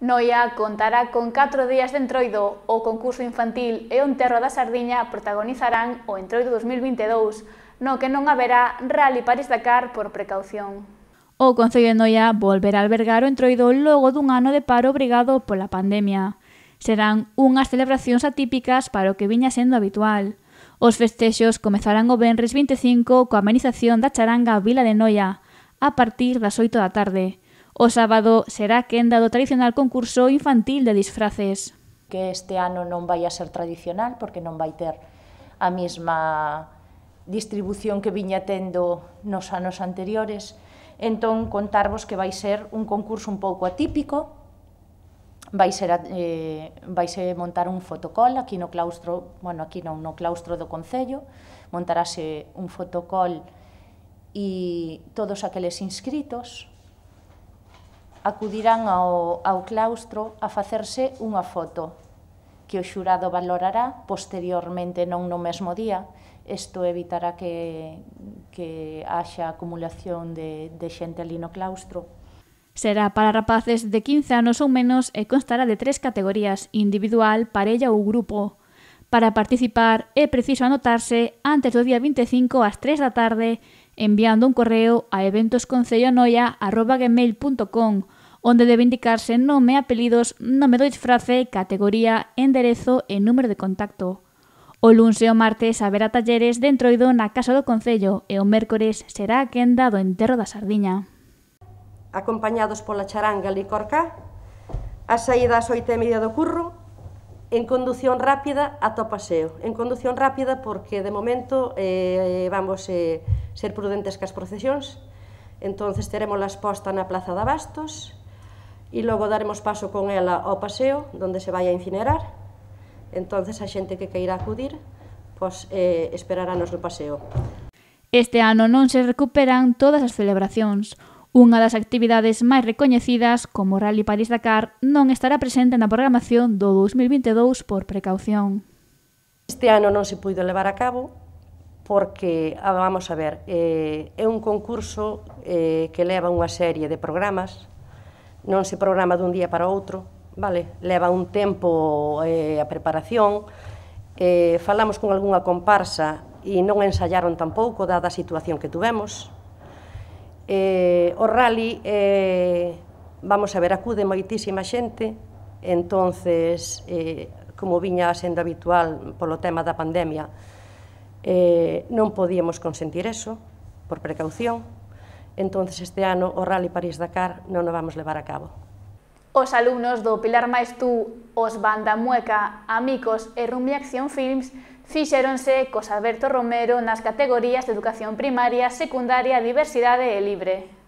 Noia contará con 4 días de entroido, o concurso infantil e o enterro da sardiña protagonizarán o entroido 2022, no que non haberá Rally París-Dakar por precaución. O Concello de Noia volverá a albergar o entroido logo dun ano de paro obrigado pola pandemia. Serán unhas celebracións atípicas para o que viña sendo habitual. Os festexos comezarán o Benres 25 coa amenización da charanga Vila de Noia, a partir das 8 da tarde, O sábado será a quenda do tradicional concurso infantil de disfraces. Que este ano non vai a ser tradicional porque non vai ter a mesma distribución que viña tendo nos anos anteriores. Entón, contarvos que vai ser un concurso un pouco atípico, vai ser eh, vai ser montar un fotocol aquí no claustro, bueno, aquí non, no claustro do Concello, montarase un fotocol e todos aqueles inscritos acudirán ao, ao claustro a facerse unha foto, que o xurado valorará posteriormente non no mesmo día. Isto evitará que, que haxa acumulación de, de xente ali no claustro. Será para rapaces de 15 anos ou menos e constará de tres categorías, individual, parella ou grupo. Para participar é preciso anotarse antes do día 25 ás 3 da tarde enviando un correo a eventosconcellonoia.gmail.com onde debe indicarse nome, apelidos, nome do disfrace, categoría, enderezo e número de contacto. O luns e o martes haberá talleres dentro entroido na Casa do Concello e o mércores será a quenda do enterro da sardiña. Acompañados pola charanga licorca, a saída ás oito e media do curro, en condución rápida ata o paseo. En condución rápida porque de momento eh, vamos eh, ser prudentes cas procesións, entonces teremos la posta na Plaza de Abastos, e logo daremos paso con ela ao paseo donde se vai a incinerar entonces a xente que queira acudir pois, eh, esperaranos no paseo Este ano non se recuperan todas as celebracións Unha das actividades máis recoñecidas, como Rally París Dakar, non estará presente na programación do 2022 por precaución. Este ano non se puido levar a cabo porque, ah, vamos a ver, eh, é un concurso eh, que leva unha serie de programas non se programa dun día para outro, vale? Leva un tempo eh, a preparación, eh, falamos con algunha comparsa e non ensayaron tampouco, dada a situación que tuvemos. Eh, o rally, eh, vamos a ver, acude moitísima xente, entonces, eh, como viña sendo habitual polo tema da pandemia, eh, non podíamos consentir eso, por precaución, entonces este ano o Rally París-Dakar non o vamos levar a cabo. Os alumnos do Pilar Mais Tú, os Banda Mueca, Amicos e Rumbi Acción Films fixéronse cos Alberto Romero nas categorías de Educación Primaria, Secundaria, Diversidade e Libre.